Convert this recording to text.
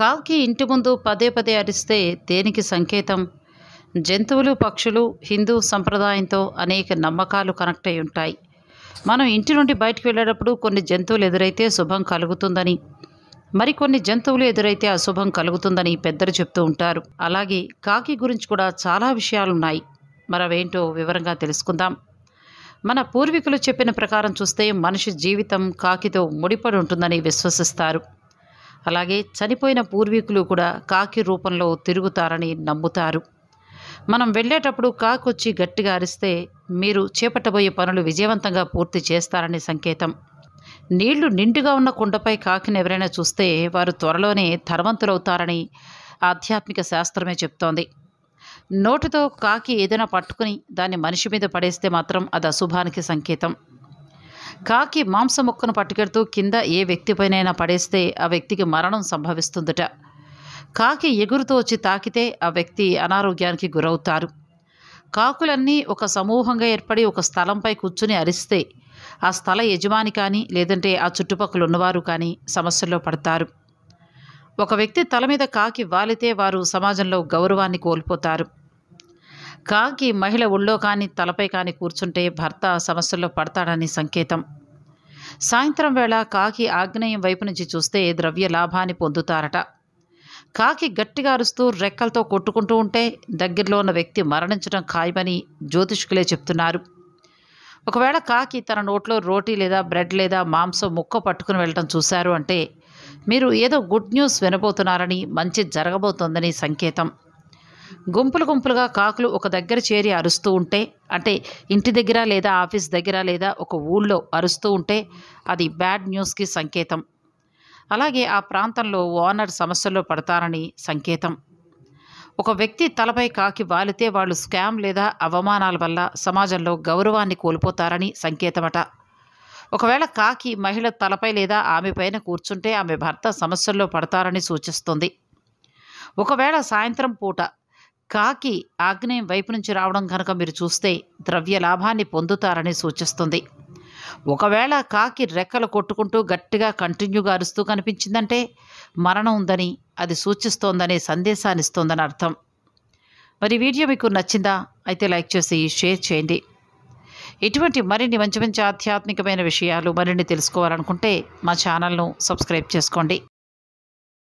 కాకి ఇంటి ముందు పదే పదే అరిస్తే దేనికి సంకేతం జంతువులు పక్షులు హిందూ సంప్రదాయంతో అనేక నమ్మకాలు కనెక్ట్ అయి ఉంటాయి మనం ఇంటి నుండి బయటకు వెళ్ళేటప్పుడు కొన్ని జంతువులు ఎదురైతే శుభం కలుగుతుందని మరికొన్ని జంతువులు ఎదురైతే అశుభం కలుగుతుందని పెద్దలు చెప్తూ ఉంటారు అలాగే కాకి గురించి కూడా చాలా విషయాలున్నాయి మరవేంటో వివరంగా తెలుసుకుందాం మన పూర్వీకులు చెప్పిన ప్రకారం చూస్తే మనిషి జీవితం కాకితో ముడిపడి ఉంటుందని విశ్వసిస్తారు అలాగే చనిపోయిన పూర్వీకులు కూడా కాకి రూపంలో తిరుగుతారని నమ్ముతారు మనం వెళ్ళేటప్పుడు వచ్చి గట్టిగా అరిస్తే మీరు చేపట్టబోయే పనులు విజయవంతంగా పూర్తి చేస్తారని సంకేతం నీళ్లు నిండుగా ఉన్న కుండపై కాకిని ఎవరైనా చూస్తే వారు త్వరలోనే ధనవంతులవుతారని ఆధ్యాత్మిక శాస్త్రమే చెప్తోంది నోటితో కాకి ఏదైనా పట్టుకుని దాన్ని మనిషి మీద పడేస్తే మాత్రం అది అశుభానికి సంకేతం కాకి మాంసం ముక్కను పట్టుకెడుతూ కింద ఏ వ్యక్తిపైనైనా పడేస్తే ఆ వ్యక్తికి మరణం సంభవిస్తుందట కాకి ఎగురుతో వచ్చి తాకితే ఆ వ్యక్తి అనారోగ్యానికి గురవుతారు కాకులన్నీ ఒక సమూహంగా ఏర్పడి ఒక స్థలంపై కూర్చుని అరిస్తే ఆ స్థల యజమాని కానీ లేదంటే ఆ చుట్టుపక్కల ఉన్నవారు కానీ సమస్యల్లో పడతారు ఒక వ్యక్తి తల మీద కాకి వాలితే వారు సమాజంలో గౌరవాన్ని కోల్పోతారు కాకి మహిళ ఒళ్ళో కానీ తలపై కానీ కూర్చుంటే భర్త సమస్యల్లో పడతాడని సంకేతం సాయంత్రం వేళ కాకి ఆగ్నేయం వైపు నుంచి చూస్తే ద్రవ్య లాభాన్ని పొందుతారట కాకి గట్టిగా అరుస్తూ రెక్కలతో కొట్టుకుంటూ ఉంటే దగ్గరలో ఉన్న వ్యక్తి మరణించడం ఖాయమని జ్యోతిష్కులే చెప్తున్నారు ఒకవేళ కాకి తన నోట్లో రోటీ లేదా బ్రెడ్ లేదా మాంసం ముక్క పట్టుకుని వెళ్ళడం చూశారు అంటే మీరు ఏదో గుడ్ న్యూస్ వినబోతున్నారని మంచి జరగబోతోందని సంకేతం గుంపులు గుంపులుగా కాకులు ఒక దగ్గర చేరి అరుస్తూ ఉంటే అంటే ఇంటి దగ్గర లేదా ఆఫీస్ దగ్గర లేదా ఒక ఊళ్ళో అరుస్తూ ఉంటే అది బ్యాడ్ న్యూస్కి సంకేతం అలాగే ఆ ప్రాంతంలో ఓనర్ సమస్యల్లో పడతారని సంకేతం ఒక వ్యక్తి తలపై కాకి వాలితే వాళ్ళు స్కామ్ లేదా అవమానాల వల్ల సమాజంలో గౌరవాన్ని కోల్పోతారని సంకేతమట ఒకవేళ కాకి మహిళ తలపై లేదా ఆమె పైన కూర్చుంటే ఆమె భర్త సమస్యల్లో పడతారని సూచిస్తుంది ఒకవేళ సాయంత్రం పూట కాకి ఆగ్నేయం వైపు నుంచి రావడం కనుక మీరు చూస్తే ద్రవ్య లాభాన్ని పొందుతారని సూచిస్తుంది ఒకవేళ కాకి రెక్కలు కొట్టుకుంటూ గట్టిగా కంటిన్యూగా అరుస్తూ కనిపించిందంటే మరణం ఉందని అది సూచిస్తోందనే సందేశాన్ని ఇస్తోందని అర్థం మరి వీడియో మీకు నచ్చిందా అయితే లైక్ చేసి షేర్ చేయండి ఇటువంటి మరిన్ని మంచి మంచి ఆధ్యాత్మికమైన విషయాలు మరిన్ని తెలుసుకోవాలనుకుంటే మా ఛానల్ను సబ్స్క్రైబ్ చేసుకోండి